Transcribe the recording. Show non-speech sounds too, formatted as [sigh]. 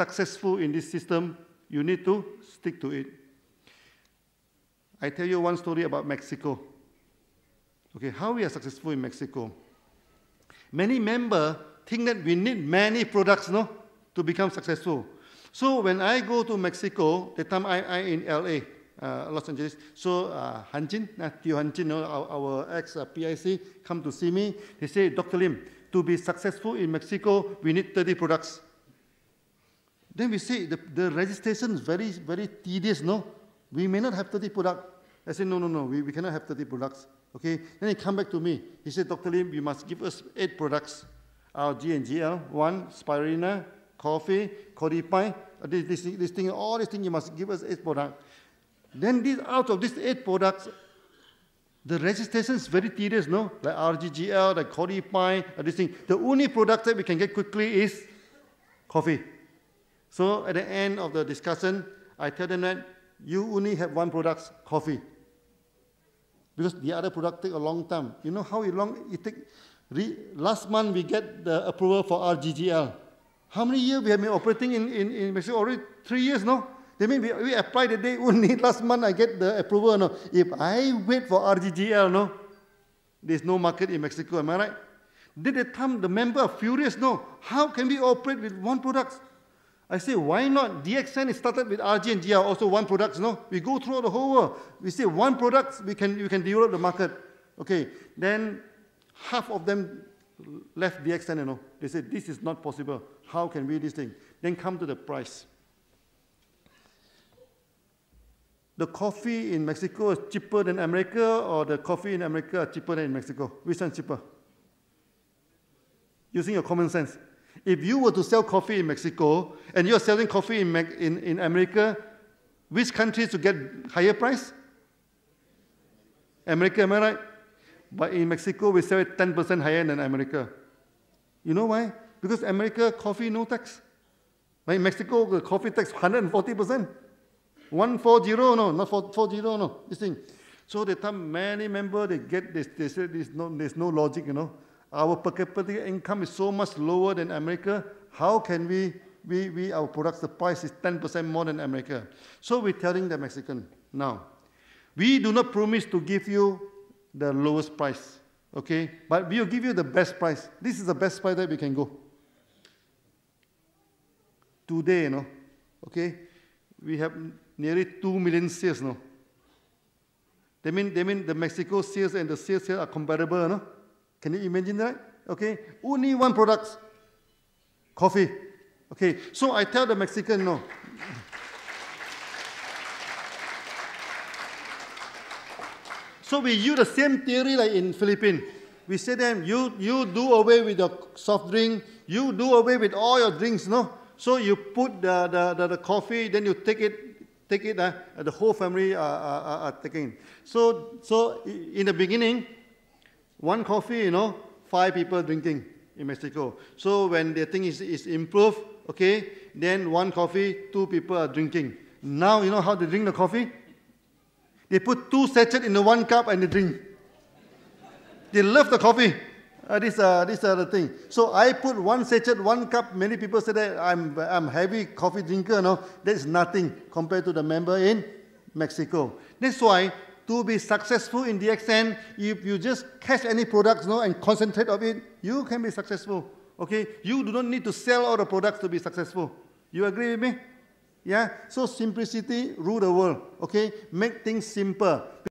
successful in this system, you need to stick to it. I tell you one story about Mexico. Okay, how we are successful in Mexico. Many members think that we need many products, no, to become successful. So when I go to Mexico, the time I, I in LA, uh, Los Angeles. So uh, Hanjin, uh, Tio Hanjin, our, our ex-PIC, uh, come to see me. They say, Dr. Lim, to be successful in Mexico, we need 30 products. Then we say the, the registration is very, very tedious, no? We may not have 30 products. I said, no, no, no, we, we cannot have 30 products. Okay, then he come back to me. He said, Dr. Lim, you must give us eight products. Our GNGL, one, Spirina, coffee, codipine, uh, this, this, this thing, all these things, you must give us eight products. Then this, out of these eight products, the registration is very tedious, no? Like RGGL, like codipine, uh, this thing. The only product that we can get quickly is coffee. So at the end of the discussion, I tell them that you only have one product, coffee. Because the other product take a long time. You know how long it take? last month we get the approval for RGGL. How many years we have been operating in, in, in Mexico? Already three years, no? They mean we, we apply the day only [laughs] last month I get the approval, no? If I wait for RGGL, no? There's no market in Mexico, am I right? Did the time the member furious? No. How can we operate with one product? I say, why not? DXN started with RG and GR, also one product. No, we go through the whole world. We say one product, we can, we can develop the market. Okay, then half of them left DXN, you know. They said, this is not possible. How can we this thing? Then come to the price. The coffee in Mexico is cheaper than America, or the coffee in America is cheaper than in Mexico? Which one's cheaper? Using your common sense. If you were to sell coffee in Mexico and you're selling coffee in, in, in America, which country to get higher price? America, am I right? But in Mexico, we sell it 10% higher than America. You know why? Because America, coffee, no tax. Right? In Mexico, the coffee tax 140%. 140, no, not 440, no, this thing. So they tell many members, they get, they, they say this, no, there's no logic, you know. Our per capita income is so much lower than America. How can we, we, we our products, the price is 10% more than America. So we're telling the Mexican now, we do not promise to give you the lowest price, okay? But we'll give you the best price. This is the best price that we can go. Today, you know, okay? We have nearly 2 million sales now. They mean, they mean the Mexico sales and the sales here are comparable, no? Can you imagine that? Okay, only one product, coffee. Okay, so I tell the Mexican no. so we use the same theory like in Philippines. We say them, you, you do away with your soft drink, you do away with all your drinks, no? So you put the, the, the, the coffee, then you take it take it, uh, the whole family are, are, are, taking. So, so in the beginning, one coffee, you know, five people drinking in Mexico. So when the thing is, is improved, okay, then one coffee, two people are drinking. Now, you know how they drink the coffee? They put two sachets in the one cup and they drink. They love the coffee. Uh, this, uh, this uh, the thing. So I put one sachet, one cup. Many people say that I'm, I'm heavy coffee drinker. No, that is nothing compared to the member in Mexico. That's why to be successful in the and if you just catch any products you and concentrate on it, you can be successful. Okay? You do not need to sell all the products to be successful. You agree with me? Yeah? So simplicity rule the world. Okay? Make things simple.